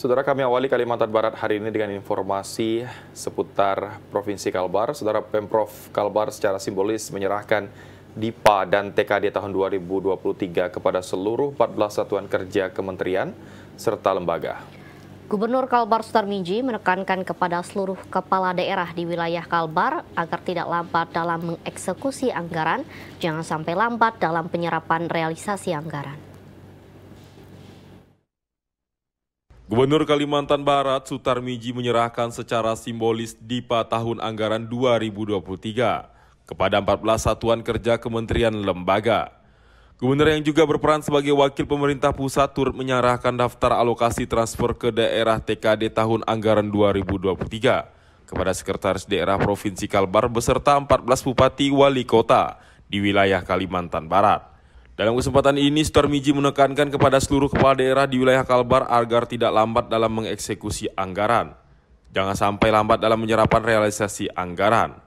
Saudara kami awali Kalimantan Barat hari ini dengan informasi seputar Provinsi Kalbar. Saudara Pemprov Kalbar secara simbolis menyerahkan DIPA dan TKD tahun 2023 kepada seluruh 14 satuan kerja kementerian serta lembaga. Gubernur Kalbar Sutarmiji menekankan kepada seluruh kepala daerah di wilayah Kalbar agar tidak lambat dalam mengeksekusi anggaran, jangan sampai lambat dalam penyerapan realisasi anggaran. Gubernur Kalimantan Barat Sutarmiji menyerahkan secara simbolis DIPA tahun anggaran 2023 kepada 14 satuan kerja kementerian lembaga. Gubernur yang juga berperan sebagai wakil pemerintah pusat turut menyerahkan daftar alokasi transfer ke daerah TKD tahun anggaran 2023 kepada Sekretaris Daerah Provinsi Kalbar beserta 14 bupati wali kota di wilayah Kalimantan Barat. Dalam kesempatan ini, Stormiji menekankan kepada seluruh kepala daerah di wilayah Kalbar agar tidak lambat dalam mengeksekusi anggaran. Jangan sampai lambat dalam menyerapan realisasi anggaran.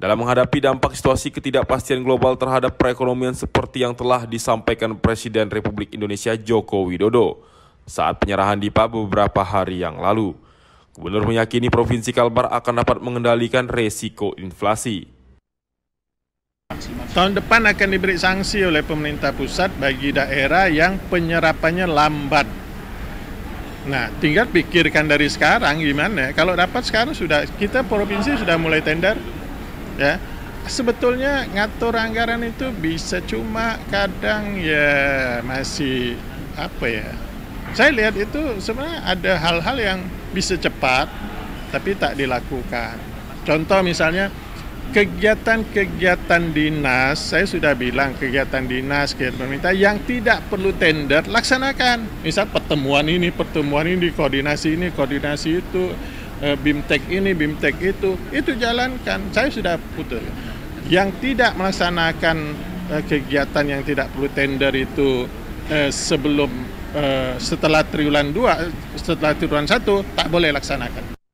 Dalam menghadapi dampak situasi ketidakpastian global terhadap perekonomian seperti yang telah disampaikan Presiden Republik Indonesia Joko Widodo saat penyerahan DIPA beberapa hari yang lalu. Gubernur meyakini Provinsi Kalbar akan dapat mengendalikan resiko inflasi. Tahun depan akan diberi sanksi oleh pemerintah pusat bagi daerah yang penyerapannya lambat. Nah, tinggal pikirkan dari sekarang gimana. Kalau dapat sekarang sudah kita provinsi sudah mulai tender, ya. Sebetulnya ngatur anggaran itu bisa cuma kadang ya masih apa ya. Saya lihat itu sebenarnya ada hal-hal yang bisa cepat tapi tak dilakukan. Contoh misalnya kegiatan-kegiatan dinas, saya sudah bilang kegiatan dinas, kegiatan pemerintah yang tidak perlu tender, laksanakan. Misal pertemuan ini, pertemuan ini, koordinasi ini, koordinasi itu, eh, BIMTEK ini, BIMTEK itu, itu jalankan. Saya sudah putus. Yang tidak melaksanakan eh, kegiatan yang tidak perlu tender itu eh, sebelum setelah triwulan 2, setelah triwulan 1, tak boleh laksanakan.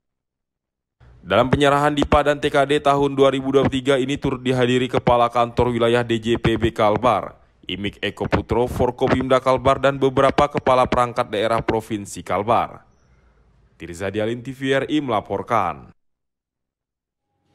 Dalam penyerahan DIPA dan TKD tahun 2023 ini turut dihadiri Kepala Kantor Wilayah DJPB Kalbar, Imik Eko Putro, Forkopimda Kalbar, dan beberapa kepala perangkat daerah Provinsi Kalbar. Tirza Dialin TVRI melaporkan.